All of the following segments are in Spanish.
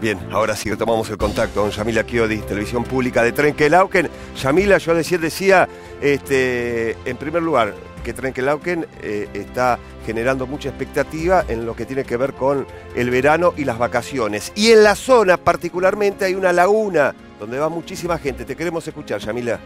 Bien, ahora sí retomamos el contacto con Yamila Kiodis, Televisión Pública de Trenkelauken. Yamila, yo decía, decía este, en primer lugar, que Trenkelauken eh, está generando mucha expectativa en lo que tiene que ver con el verano y las vacaciones. Y en la zona particularmente hay una laguna donde va muchísima gente. Te queremos escuchar, Yamila.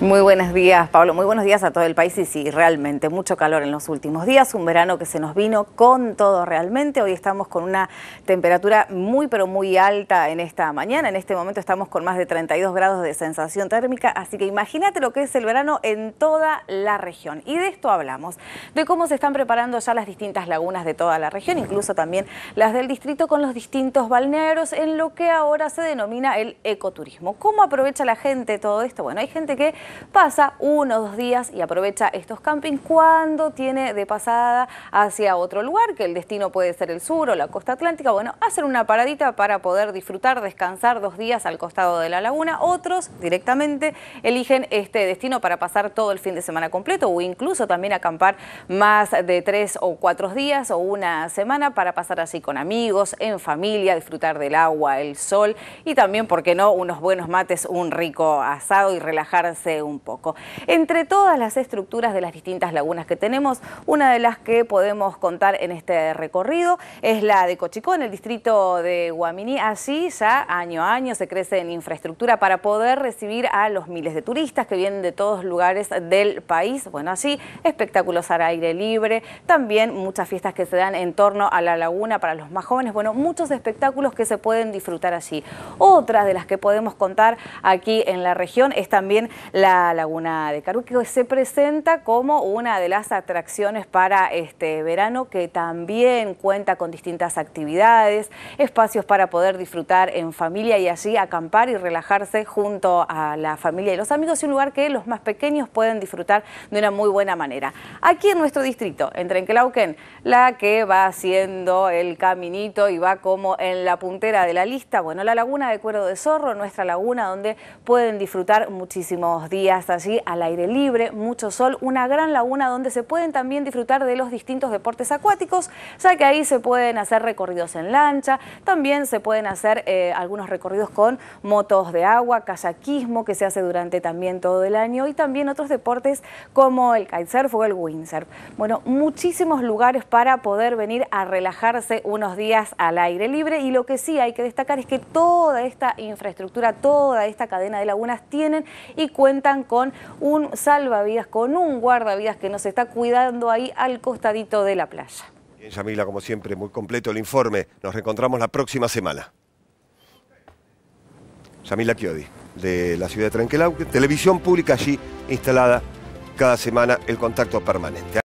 Muy buenos días, Pablo. Muy buenos días a todo el país. Y sí, realmente mucho calor en los últimos días. Un verano que se nos vino con todo realmente. Hoy estamos con una temperatura muy, pero muy alta en esta mañana. En este momento estamos con más de 32 grados de sensación térmica. Así que imagínate lo que es el verano en toda la región. Y de esto hablamos, de cómo se están preparando ya las distintas lagunas de toda la región, incluso también las del distrito con los distintos balnearios en lo que ahora se denomina el ecoturismo. ¿Cómo aprovecha la gente todo esto? Bueno, hay gente que pasa uno o dos días y aprovecha estos campings cuando tiene de pasada hacia otro lugar, que el destino puede ser el sur o la costa atlántica, bueno, hacer una paradita para poder disfrutar, descansar dos días al costado de la laguna, otros directamente eligen este destino para pasar todo el fin de semana completo o incluso también acampar más de tres o cuatro días o una semana para pasar así con amigos, en familia, disfrutar del agua, el sol y también, ¿por qué no?, unos buenos mates, un rico asado y relajarse un poco. Entre todas las estructuras de las distintas lagunas que tenemos, una de las que podemos contar en este recorrido es la de Cochicó, en el distrito de Guaminí. así ya año a año se crece en infraestructura para poder recibir a los miles de turistas que vienen de todos lugares del país. Bueno, así espectáculos al aire libre, también muchas fiestas que se dan en torno a la laguna para los más jóvenes. Bueno, muchos espectáculos que se pueden disfrutar allí. Otra de las que podemos contar aquí en la región es también la la Laguna de Caruque se presenta como una de las atracciones para este verano, que también cuenta con distintas actividades, espacios para poder disfrutar en familia y allí acampar y relajarse junto a la familia y los amigos, y un lugar que los más pequeños pueden disfrutar de una muy buena manera. Aquí en nuestro distrito, en Trenclauquen, la que va haciendo el caminito y va como en la puntera de la lista, bueno, la Laguna de Cuero de Zorro, nuestra laguna donde pueden disfrutar muchísimos días allí al aire libre, mucho sol, una gran laguna donde se pueden también disfrutar de los distintos deportes acuáticos, ya que ahí se pueden hacer recorridos en lancha, también se pueden hacer eh, algunos recorridos con motos de agua, kayakismo que se hace durante también todo el año y también otros deportes como el kitesurf o el windsurf. Bueno, muchísimos lugares para poder venir a relajarse unos días al aire libre y lo que sí hay que destacar es que toda esta infraestructura, toda esta cadena de lagunas tienen y cuentan cuentan con un salvavidas, con un guardavidas que nos está cuidando ahí al costadito de la playa. Bien, Yamila, como siempre, muy completo el informe. Nos reencontramos la próxima semana. Yamila Chiodi, de la ciudad de Tranquilauque, televisión pública allí instalada cada semana el contacto permanente.